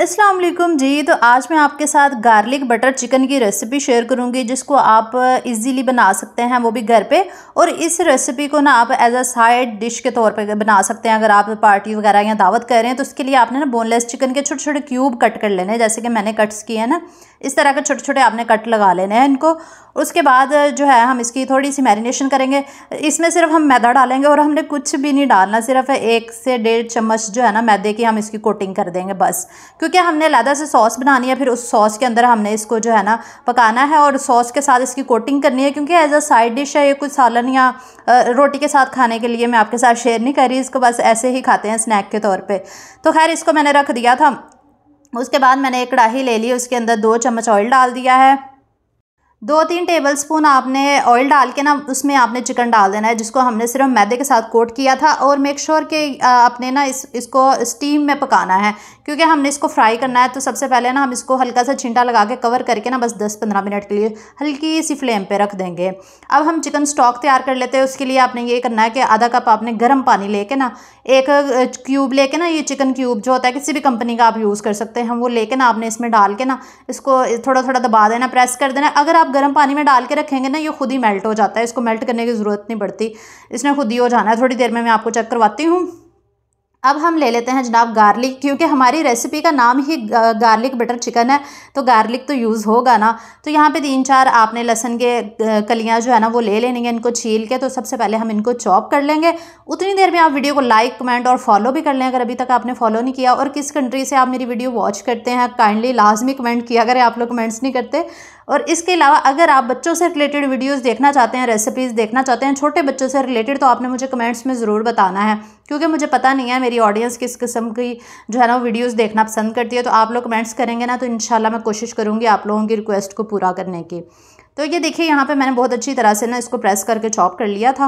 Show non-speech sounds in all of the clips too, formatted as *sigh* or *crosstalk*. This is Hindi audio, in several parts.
असलम जी तो आज मैं आपके साथ गार्लिक बटर चिकन की रेसिपी शेयर करूंगी जिसको आप इजीली बना सकते हैं वो भी घर पे और इस रेसिपी को ना आप एज अ साइड डिश के तौर पे बना सकते हैं अगर आप पार्टी वगैरह या दावत कर रहे हैं तो उसके लिए आपने ना बोनलेस चिकन के छोटे छोटे क्यूब कट कर लेने जैसे कि मैंने कट्स किए हैं ना इस तरह के छोटे छोटे आपने कट लगा लेने हैं इनको उसके बाद जो है हम इसकी थोड़ी सी मैरिनेशन करेंगे इसमें सिर्फ हम मैदा डालेंगे और हमने कुछ भी नहीं डालना सिर्फ एक से डेढ़ चम्मच जो है ना मैदे की हम इसकी कोटिंग कर देंगे बस क्योंकि हमने लैदा से सॉस बनानी है फिर उस सॉस के अंदर हमने इसको जो है ना पकाना है और सॉस के साथ इसकी कोटिंग करनी है क्योंकि एज अ साइड डिश है ये कुछ सालन या रोटी के साथ खाने के लिए मैं आपके साथ शेयर नहीं कर रही इसको बस ऐसे ही खाते हैं स्नैक के तौर पर तो खैर इसको मैंने रख दिया था उसके बाद मैंने एक कढ़ाई ले ली उसके अंदर दो चम्मच ऑयल डाल दिया है दो तीन टेबल स्पून आपने ऑयल डाल के ना उसमें आपने चिकन डाल देना है जिसको हमने सिर्फ मैदे के साथ कोट किया था और मेक श्योर sure कि आपने ना इस इसको स्टीम में पकाना है क्योंकि हमने इसको फ्राई करना है तो सबसे पहले ना हम इसको हल्का सा छिंटा लगा के कवर करके ना बस 10-15 मिनट के लिए हल्की सी फ्लेम पर रख देंगे अब हम चिकन स्टॉक तैयार कर लेते हैं उसके लिए आपने ये करना है कि आधा कप आपने गर्म पानी ले ना एक क्यूब ले ना ये चिकन क्यूब जो होता है किसी भी कंपनी का आप यूज़ कर सकते हैं वो ले ना आपने इसमें डाल के ना इसको थोड़ा थोड़ा दबा देना प्रेस कर देना अगर आप आप गर्म पानी में डाल के रखेंगे ना ये खुद ही मेल्ट हो जाता है इसको मेल्ट करने की ज़रूरत नहीं पड़ती इसने खुद ही हो जाना है थोड़ी देर में मैं आपको चेक करवाती हूँ अब हम ले लेते हैं जनाब गार्लिक क्योंकि हमारी रेसिपी का नाम ही गार्लिक बटर चिकन है तो गार्लिक तो यूज़ होगा ना तो यहाँ पे तीन चार आपने लहसन के कलियाँ जो है ना वो ले लेनी है इनको छील के तो सबसे पहले हम इनको चॉप कर लेंगे उतनी देर में आप वीडियो को लाइक कमेंट और फॉलो भी कर लें अगर अभी तक आपने फॉलो नहीं किया और किस कंट्री से आप मेरी वीडियो वॉच करते हैं काइंडली लाजमी कमेंट किया अगर आप लोग कमेंट्स नहीं करते और इसके अलावा अगर आप बच्चों से रिलेटेड वीडियोस देखना चाहते हैं रेसिपीज़ देखना चाहते हैं छोटे बच्चों से रिलेटेड तो आपने मुझे कमेंट्स में ज़रूर बताना है क्योंकि मुझे पता नहीं है मेरी ऑडियंस किस किस्म की जो है ना वीडियोस देखना पसंद करती है तो आप लोग कमेंट्स करेंगे ना तो इन मैं कोशिश करूँगी आप लोगों की रिक्वेस्ट को पूरा करने की तो ये देखिए यहाँ पर मैंने बहुत अच्छी तरह से ना इसको प्रेस करके चॉप कर लिया था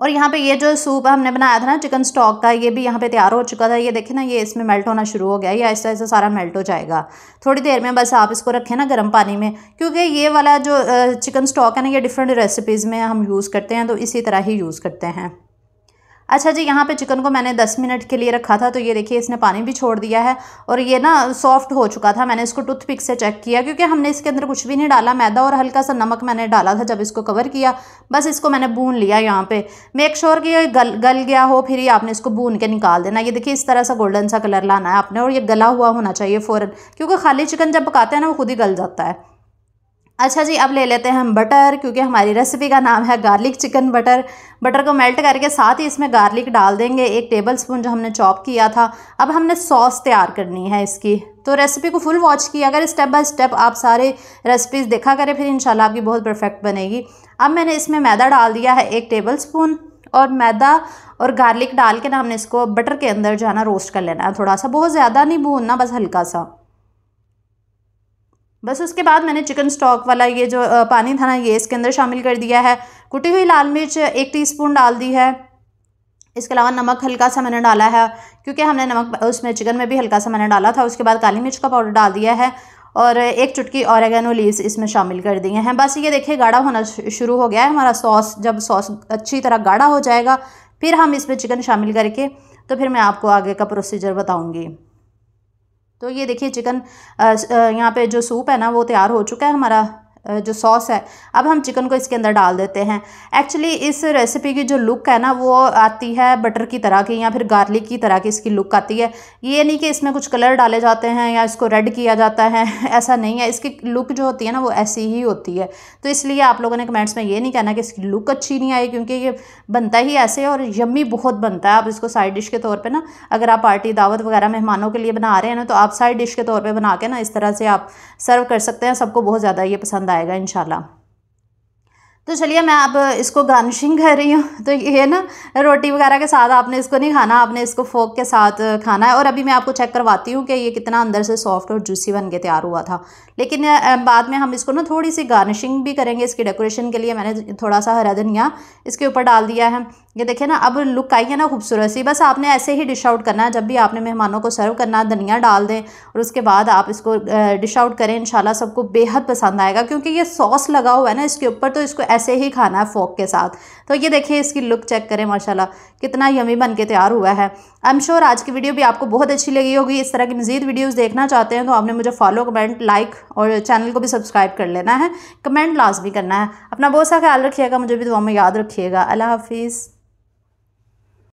और यहाँ पे ये जो सूप हमने बनाया था ना चिकन स्टॉक का ये भी यहाँ पे तैयार हो चुका था ये देखे ना ये इसमें मेल्ट होना शुरू हो गया ये ऐसा ऐसा सारा मेल्ट हो जाएगा थोड़ी देर में बस आप इसको रखें ना गर्म पानी में क्योंकि ये वाला जो चिकन स्टॉक है ना ये डिफरेंट रेसिपीज़ में हम यूज़ करते हैं तो इसी तरह ही यूज़ करते हैं अच्छा जी यहाँ पे चिकन को मैंने 10 मिनट के लिए रखा था तो ये देखिए इसने पानी भी छोड़ दिया है और ये ना सॉफ्ट हो चुका था मैंने इसको टूथपिक से चेक किया क्योंकि हमने इसके अंदर कुछ भी नहीं डाला मैदा और हल्का सा नमक मैंने डाला था जब इसको कवर किया बस इसको मैंने भून लिया यहाँ पे मेक श्योर कि ये गल गल गया हो फिर ही आपने इसको भून के निकाल देना ये देखिए इस तरह सा गोल्डन सा कलर लाना है आपने और ये गला हुआ होना चाहिए फ़ौरन क्योंकि खाली चिकन जब पकाते हैं ना वो खुद ही गल जाता है अच्छा जी अब ले लेते हैं हम बटर क्योंकि हमारी रेसिपी का नाम है गार्लिक चिकन बटर बटर को मेल्ट करके साथ ही इसमें गार्लिक डाल देंगे एक टेबल स्पून जो हमने चॉप किया था अब हमने सॉस तैयार करनी है इसकी तो रेसिपी को फुल वॉच किया अगर स्टेप बाय स्टेप आप सारे रेसिपीज़ देखा करें फिर इन आपकी बहुत परफेक्ट बनेगी अब मैंने इसमें मैदा डाल दिया है एक टेबल स्पून और मैदा और गार्लिक डाल के ना हमने इसको बटर के अंदर जो है ना रोस्ट कर लेना है थोड़ा सा बहुत ज़्यादा नहीं भूनना बस हल्का सा बस उसके बाद मैंने चिकन स्टॉक वाला ये जो पानी था ना ये इसके अंदर शामिल कर दिया है कुटी हुई लाल मिर्च एक टीस्पून डाल दी है इसके अलावा नमक हल्का सा मैंने डाला है क्योंकि हमने नमक उसमें चिकन में भी हल्का सा मैंने डाला था उसके बाद काली मिर्च का पाउडर डाल दिया है और एक चुटकी औरगेनो लीव्स इसमें शामिल कर दिए हैं बस ये देखिए गाढ़ा होना शुरू हो गया है हमारा सॉस जब सॉस अच्छी तरह गाढ़ा हो जाएगा फिर हम इसमें चिकन शामिल करके तो फिर मैं आपको आगे का प्रोसीजर बताऊँगी तो ये देखिए चिकन यहाँ पे जो सूप है ना वो तैयार हो चुका है हमारा जो सॉस है अब हम चिकन को इसके अंदर डाल देते हैं एक्चुअली इस रेसिपी की जो लुक है ना वो आती है बटर की तरह की या फिर गार्लिक की तरह की इसकी लुक आती है ये नहीं कि इसमें कुछ कलर डाले जाते हैं या इसको रेड किया जाता है *laughs* ऐसा नहीं है इसकी लुक जो होती है ना वो ऐसी ही होती है तो इसलिए आप लोगों ने कमेंट्स में ये नहीं कहना कि इसकी लुक अच्छी नहीं आई क्योंकि ये बनता ही ऐसे और यम्मी बहुत बनता है आप इसको साइड डिश के तौर पर ना अगर आप पार्टी दावत वगैरह मेहमानों के लिए बना रहे हैं ना तो आप साइड डिश के तौर पर बना के ना इस तरह से आप सर्व कर सकते हैं सबको बहुत ज़्यादा ये पसंद आए आएगा इन तो चलिए मैं अब इसको गार्निशिंग कर रही हूँ तो ये ना रोटी वगैरह के साथ आपने इसको नहीं खाना आपने इसको फोक के साथ खाना है और अभी मैं आपको चेक करवाती हूँ कि ये कितना अंदर से सॉफ्ट और जूसी बन के तैयार हुआ था लेकिन बाद में हम इसको ना थोड़ी सी गार्निशिंग भी करेंगे इसकी डेकोरेशन के लिए मैंने थोड़ा सा हरा धनिया इसके ऊपर डाल दिया है ये देखिए ना अब लुक आई है ना खूबसूरत सी बस आपने ऐसे ही डिश आउट करना है जब भी आपने मेहमानों को सर्व करना है धनिया डाल दें और उसके बाद आप इसको डिश आउट करें इन सबको बेहद पसंद आएगा क्योंकि ये सॉस लगा हुआ है ना इसके ऊपर तो इसको ऐसे ही खाना है फोक के साथ तो ये देखिए इसकी लुक चेक करें माशाल्लाह कितना यमी बन के तैयार हुआ है आई एम श्योर आज की वीडियो भी आपको बहुत अच्छी लगी होगी इस तरह की मज़ीद वीडियोज़ देखना चाहते हैं तो आपने मुझे फॉलो कमेंट लाइक और चैनल को भी सब्सक्राइब कर लेना है कमेंट लाजमी करना है अपना बहुत सा ख्याल रखिएगा मुझे भी दुआ में याद रखिएगा अल्लाह हाफिज़